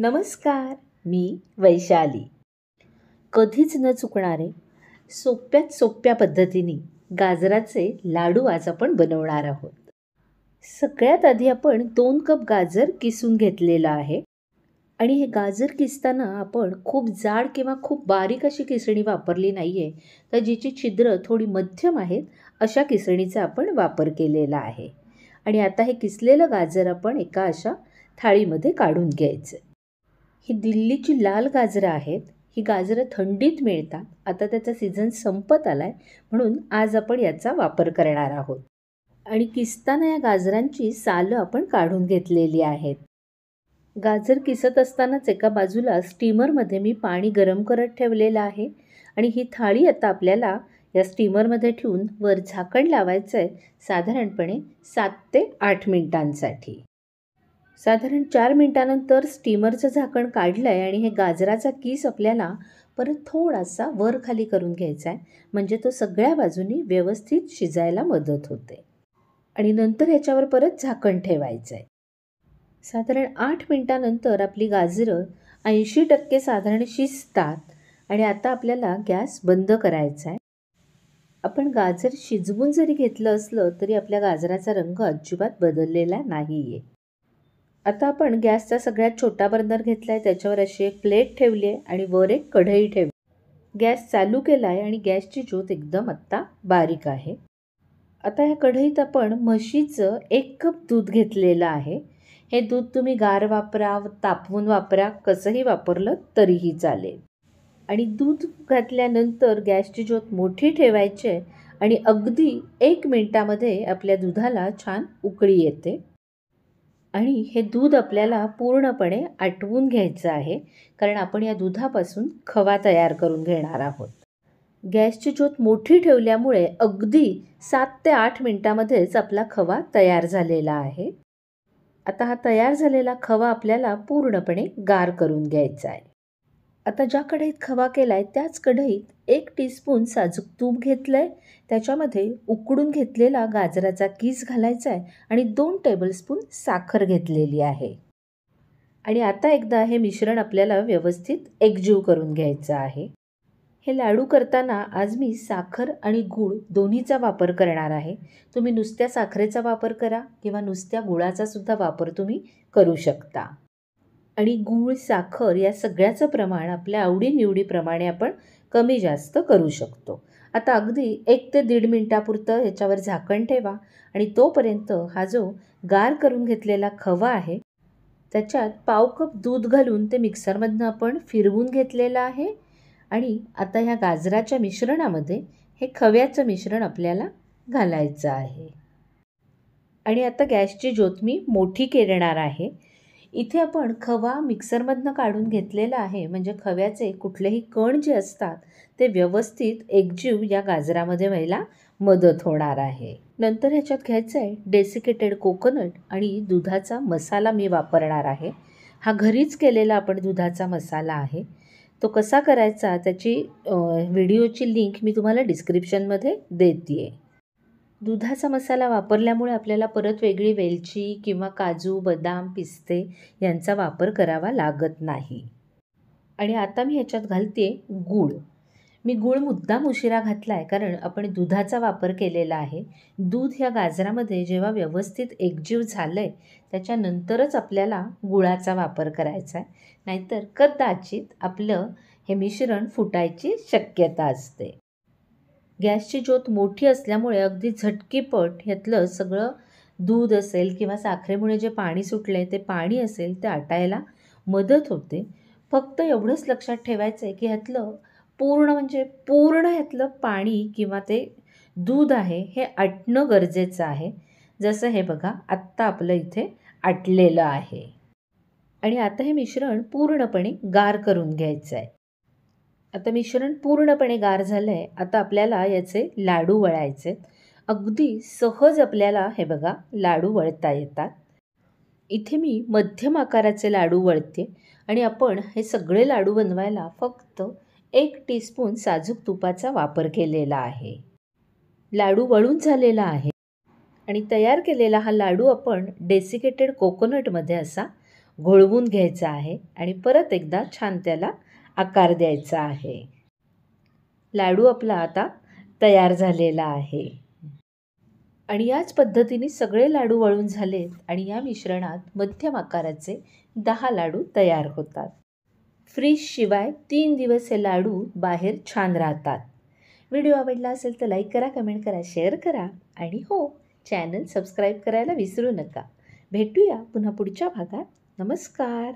नमस्कार मी वैशाली कधीच न चुकणारे सोप्यात सोप्या पद्धतीने गाजराचे लाडू आज आपण बनवणार आहोत सगळ्यात आधी आपण दोन कप गाजर किसून घेतलेलं आहे आणि हे गाजर किसताना आपण खूप जाड किंवा खूप बारीक अशी किसणी वापरली नाही आहे तर जिची छिद्र थोडी मध्यम आहेत अशा किसणीचा आपण वापर केलेला आहे आणि आता हे किसलेलं गाजर आपण एका अशा थाळीमध्ये काढून घ्यायचं ही दिल्लीची लाल गाजरं आहेत ही गाजरं थंडीत मिळतात आता त्याचा सीझन संपत आला आहे म्हणून आज आपण याचा वापर करणार आहोत आणि किसताना या गाजरांची सालं आपण काढून घेतलेली आहेत गाजर किसत असतानाच एका बाजूला स्टीमरमध्ये मी पाणी गरम करत ठेवलेलं आहे आणि ही थाळी आता आपल्याला या स्टीमरमध्ये ठेवून वर झाकण लावायचं आहे साधारणपणे सात ते आठ मिनिटांसाठी साधारण चार मिनटानंतर स्टीमरचं झाकण काढलं आहे आणि हे गाजराचा किस आपल्याला परत थोडासा वर खाली करून घ्यायचा आहे म्हणजे तो सगळ्या बाजूनी व्यवस्थित शिजायला मदत होते आणि नंतर ह्याच्यावर परत झाकण ठेवायचं आहे साधारण आठ मिनटानंतर आपली गाजरं ऐंशी टक्के साधारण शिजतात आणि आता आपल्याला गॅस बंद करायचा आहे आपण गाजर शिजवून जरी घेतलं असलं तरी आपल्या गाजराचा रंग अजिबात बदललेला नाही आहे आता आपण गॅसचा सगळ्यात छोटा बर्नर घेतला आहे त्याच्यावर अशी एक प्लेट ठेवली आहे आणि वर एक कढई ठेवली गॅस चालू केला आहे आणि गॅसची ज्योत एकदम आत्ता बारीक आहे आता ह्या कढईत आपण म्हशीचं एक कप दूध घेतलेलं आहे हे दूध तुम्ही गार वापरा तापवून वापरा कसंही वापरलं तरीही चालेल आणि दूध घातल्यानंतर गॅसची ज्योत मोठी ठेवायची आणि अगदी एक मिनटामध्ये आपल्या दुधाला छान उकळी येते आणि हे दूध आपल्याला पूर्णपणे आटवून घ्यायचं आहे कारण आपण या दुधापासून खवा तयार करून घेणार आहोत गॅसची ज्योत मोठी ठेवल्यामुळे अगदी सात ते आठ मिनटामध्येच आपला खवा तयार झालेला आहे आता हा तयार झालेला खवा आपल्याला पूर्णपणे गार करून घ्यायचा आहे आता ज्या कढईत खवा केला आहे त्याच कढईत एक टीस्पून साजूक तूप घेतलं आहे त्याच्यामध्ये उकडून घेतलेला गाजराचा कीस घालायचा आहे आणि दोन टेबलस्पून साखर घेतलेली आहे आणि आता एकदा हे मिश्रण आपल्याला व्यवस्थित एकजीव करून घ्यायचं आहे हे लाडू करताना आज मी साखर आणि गूळ दोन्हीचा वापर करणार आहे तुम्ही नुसत्या साखरेचा वापर करा किंवा नुसत्या गुळाचासुद्धा वापर तुम्ही करू शकता आणि गूळ साखर या सगळ्याचं प्रमाण आपल्या आवडीनिवडीप्रमाणे आपण कमी जास्त करू शकतो आता अगदी एक ते दीड मिनटापुरतं ह्याच्यावर झाकण ठेवा आणि तोपर्यंत हा जो गार करून घेतलेला खवा आहे त्याच्यात पाव कप दूध घालून ते मिक्सरमधनं आपण फिरवून घेतलेलं आहे आणि आता ह्या गाजराच्या मिश्रणामध्ये हे खव्याचं मिश्रण आपल्याला घालायचं आहे आणि आता गॅसची ज्योत मी मोठी केरणार आहे इथे आपण खवा मिक्सरमधनं काढून घेतलेला आहे म्हणजे खव्याचे कुठलेही कण जे असतात ते व्यवस्थित एकजीव या गाजरामध्ये व्हायला मदत होणार आहे नंतर ह्याच्यात घ्यायचं आहे डेसिकेटेड कोकोनट आणि दुधाचा मसाला मी वापरणार आहे हा घरीच केलेला आपण दुधाचा मसाला आहे तो कसा करायचा त्याची व्हिडिओची लिंक मी तुम्हाला डिस्क्रिप्शनमध्ये देते आहे दुधाचा मसाला वापरल्यामुळे आपल्याला परत वेगळी वेलची किंवा काजू बदाम पिस्ते यांचा वापर करावा लागत नाही आणि आता मी ह्याच्यात घालते गूळ मी गूळ मुद्दाम उशिरा घातला आहे कारण आपण दुधाचा वापर केलेला आहे दूध ह्या गाजरामध्ये जेव्हा व्यवस्थित एकजीव झालं आहे त्याच्यानंतरच आपल्याला गुळाचा वापर करायचा आहे नाहीतर कदाचित आपलं हे मिश्रण फुटायची शक्यता असते गॅसची ज्योत मोठी असल्यामुळे अगदी झटकीपट ह्यातलं सगळं दूध असेल किंवा साखरेमुळे जे पाणी सुटलं आहे ते पाणी असेल ते आटायला मदत होते फक्त एवढंच लक्षात ठेवायचं आहे की ह्यातलं पूर्ण म्हणजे पूर्ण ह्यातलं पाणी किंवा ते दूध आहे हे आटणं गरजेचं आहे जसं हे बघा आत्ता आपलं इथे आटलेलं आहे आणि आता हे मिश्रण पूर्णपणे गार करून घ्यायचं आहे आता मिश्रण पूर्णपणे गार झालं आहे आता आपल्याला याचे लाडू वळायचे अगदी सहज आपल्याला हे बघा लाडू वळता येतात इथे मी मध्यम आकाराचे लाडू वळते आणि आपण हे सगळे लाडू बनवायला फक्त एक टीस्पून साजूक तुपाचा वापर केलेला आहे लाडू वळून झालेला आहे आणि तयार केलेला हा लाडू आपण डेसिकेटेड कोकोनटमध्ये असा घोळवून घ्यायचा आहे आणि परत एकदा छान त्याला आकार द्यायचा आहे लाडू आपला आता तयार झालेला आहे आणि याच पद्धतीने सगळे लाडू वळून झालेत आणि या मिश्रणात मध्यम आकाराचे दहा लाडू तयार होतात फ्रीजशिवाय तीन दिवस हे लाडू बाहेर छान राहतात व्हिडिओ आवडला असेल तर लाईक करा कमेंट करा शेअर करा आणि हो चॅनल सबस्क्राईब करायला विसरू नका भेटूया पुन्हा पुढच्या भागात नमस्कार